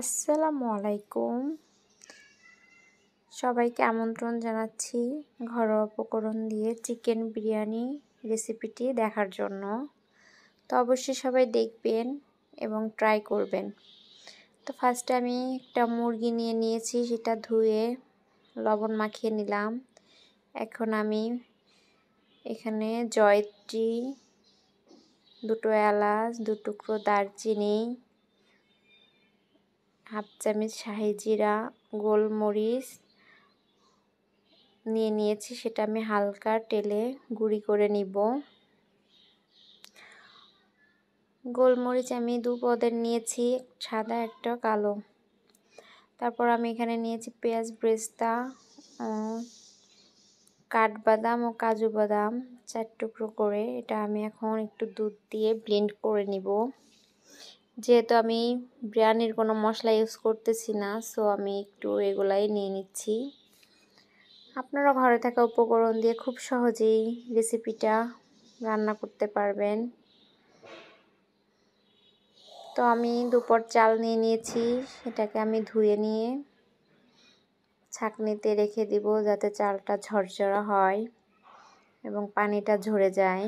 আসসালামু আলাইকুম সবাইকে আমন্ত্রণ জানাচ্ছি ঘরোয়া উপকরণ দিয়ে চিকেন বিরিয়ানি রেসিপিটি দেখার জন্য তো অবশ্যই সবাই দেখবেন এবং ট্রাই করবেন তো ফার্স্টে আমি একটা মুরগি নিয়ে নিয়েছি সেটা ধুয়ে লবণ মাখিয়ে নিলাম এখন আমি এখানে জয়ত্রী দুটো এলাচ দু টুকরো দারচিনি চামচ শাহি জিরা গোলমরিচ নিয়ে নিয়েছি সেটা আমি হালকা তেলে গুঁড়ি করে নিব গোলমরিচ আমি দু পদের নিয়েছি সাদা একটা কালো তারপর আমি এখানে নিয়েছি পেঁয়াজ ব্রেস্তা কাঠবাদাম ও কাজু বাদাম চার টুকরো করে এটা আমি এখন একটু দুধ দিয়ে ব্লেন্ড করে নিব যেহেতু আমি বিরিয়ানির কোনো মশলা ইউজ করতেছি না সো আমি একটু এগুলাই নিয়ে নিচ্ছি আপনারা ঘরে থাকা উপকরণ দিয়ে খুব সহজেই রেসিপিটা রান্না করতে পারবেন তো আমি দুপর চাল নিয়ে নিয়েছি এটাকে আমি ধুয়ে নিয়ে ছাঁকনিতে রেখে দিব যাতে চালটা ঝরঝরা হয় এবং পানিটা ঝরে যায়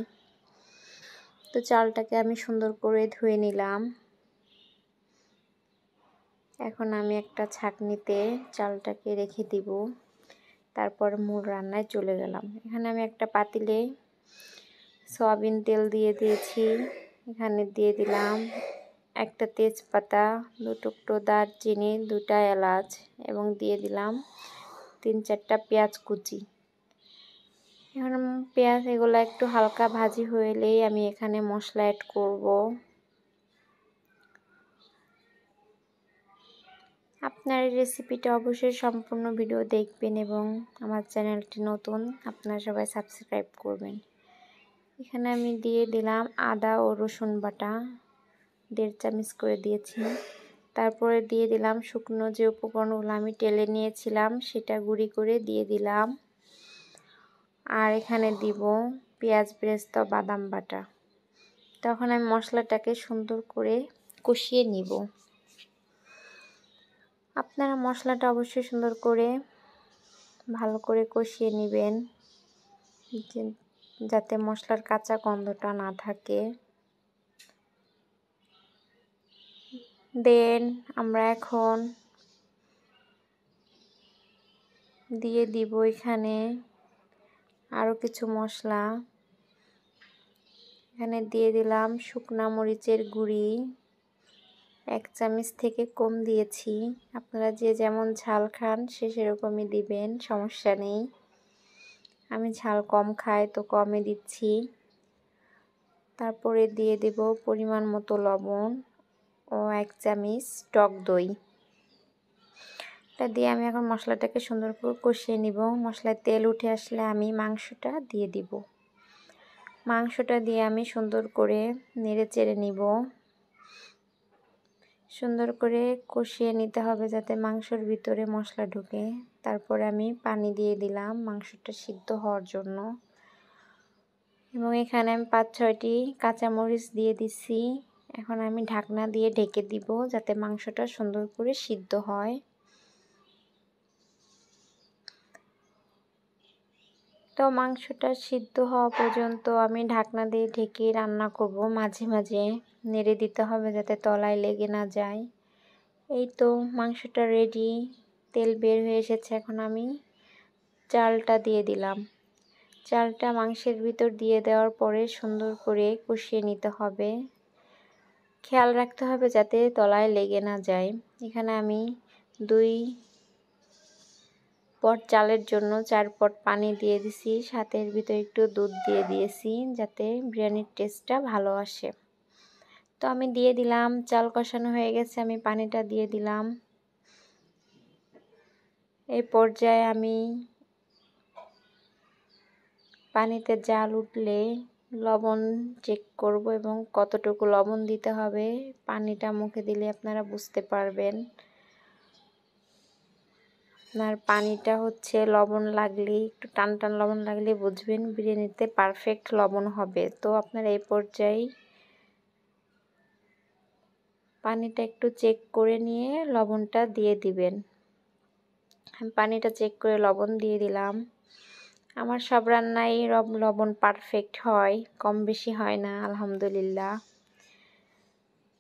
তো চালটাকে আমি সুন্দর করে ধুয়ে নিলাম এখন আমি একটা ছাকনিতে চালটাকে রেখে দিব তারপর মূল রান্নায় চলে গেলাম এখানে আমি একটা পাতিলে সয়াবিন তেল দিয়ে দিয়েছি এখানে দিয়ে দিলাম একটা তেজপাতা দু টুকরো দারচিনি দুটা এলাচ এবং দিয়ে দিলাম তিন চারটা পেঁয়াজ কুচি এখন পেঁয়াজ এগুলো একটু হালকা ভাজি এলেই আমি এখানে মশলা অ্যাড করব এই রেসিপিটা অবশ্যই সম্পূর্ণ ভিডিও দেখবেন এবং আমার চ্যানেলটি নতুন আপনারা সবাই সাবস্ক্রাইব করবেন এখানে আমি দিয়ে দিলাম আদা ও রসুন বাটা দেড় চামচ করে দিয়েছি তারপরে দিয়ে দিলাম শুকনো যে উপকরণগুলো আমি টেলে নিয়েছিলাম সেটা গুঁড়ি করে দিয়ে দিলাম আর এখানে দিব পেঁয়াজ ব্রেস্ত বাদাম বাটা তখন আমি মশলাটাকে সুন্দর করে কষিয়ে নিব আপনারা মশলাটা অবশ্যই সুন্দর করে ভালো করে কষিয়ে নেবেন যাতে মশলার কাঁচা গন্ধটা না থাকে দেন আমরা এখন দিয়ে দিব এখানে আরও কিছু মশলা এখানে দিয়ে দিলাম শুকনা মরিচের গুঁড়ি এক চামচ থেকে কম দিয়েছি আপনারা যে যেমন ঝাল খান সে সেরকমই দিবেন সমস্যা নেই আমি ঝাল কম খাই তো কমে দিচ্ছি তারপরে দিয়ে দেব পরিমাণ মতো লবণ ও এক চামচ টক দই এটা দিয়ে আমি এখন মশলাটাকে সুন্দর করে কষিয়ে নিব মশলায় তেল উঠে আসলে আমি মাংসটা দিয়ে দিব মাংসটা দিয়ে আমি সুন্দর করে নেড়ে চেড়ে নিব সুন্দর করে কষিয়ে নিতে হবে যাতে মাংসর ভিতরে মশলা ঢুকে তারপর আমি পানি দিয়ে দিলাম মাংসটা সিদ্ধ হওয়ার জন্য এবং এখানে আমি পাঁচ ছয়টি কাঁচামরিচ দিয়ে দিছি এখন আমি ঢাকনা দিয়ে ঢেকে দিব যাতে মাংসটা সুন্দর করে সিদ্ধ হয় তো মাংসটা সিদ্ধ হওয়া পর্যন্ত আমি ঢাকনা দিয়ে ঢেকে রান্না করব মাঝে মাঝে নেড়ে দিতে হবে যাতে তলায় লেগে না যায় এই তো মাংসটা রেডি তেল বের হয়ে এসেছে এখন আমি চালটা দিয়ে দিলাম চালটা মাংসের ভিতর দিয়ে দেওয়ার পরে সুন্দর করে কষিয়ে নিতে হবে খেয়াল রাখতে হবে যাতে তলায় লেগে না যায় এখানে আমি দুই পট চালের জন্য চার পট পানি দিয়ে দিছি সাথের ভিতরে একটু দুধ দিয়ে দিয়েছি যাতে বিরিয়ানির টেস্টটা ভালো আসে তো আমি দিয়ে দিলাম চাল কষানো হয়ে গেছে আমি পানিটা দিয়ে দিলাম এই পর্যায়ে আমি পানিতে জাল উঠলে লবণ চেক করব এবং কতটুকু লবণ দিতে হবে পানিটা মুখে দিলে আপনারা বুঝতে পারবেন আপনার পানিটা হচ্ছে লবণ লাগলে একটু টান টান লবণ লাগলে বুঝবেন বিরিয়ানিতে পারফেক্ট লবণ হবে তো আপনার এই পর্যায়ে পানিটা একটু চেক করে নিয়ে লবণটা দিয়ে দিবেন পানিটা চেক করে লবণ দিয়ে দিলাম আমার সব রান্নাই লবণ পারফেক্ট হয় কম বেশি হয় না আলহামদুলিল্লাহ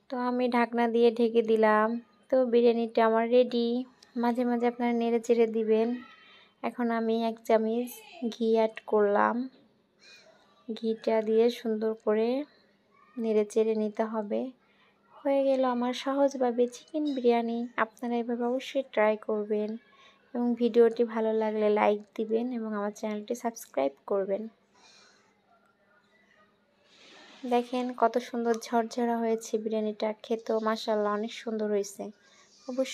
তো আমি ঢাকনা দিয়ে ঢেকে দিলাম তো বিরিয়ানিটা আমার রেডি মাঝে মাঝে আপনারা নেড়ে চেড়ে দিবেন এখন আমি এক চামিচ ঘি অ্যাড করলাম ঘিটা দিয়ে সুন্দর করে নেড়ে চেড়ে নিতে হবে হয়ে গেল আমার সহজভাবে চিকেন বিরিয়ানি আপনারা এভাবে অবশ্যই ট্রাই করবেন এবং ভিডিওটি ভালো লাগলে লাইক দিবেন এবং আমার চ্যানেলটি সাবস্ক্রাইব করবেন দেখেন কত সুন্দর ঝরঝরা হয়েছে বিরিয়ানিটা খেতেও মাসাল্লাহ অনেক সুন্দর হয়েছে অবশ্যই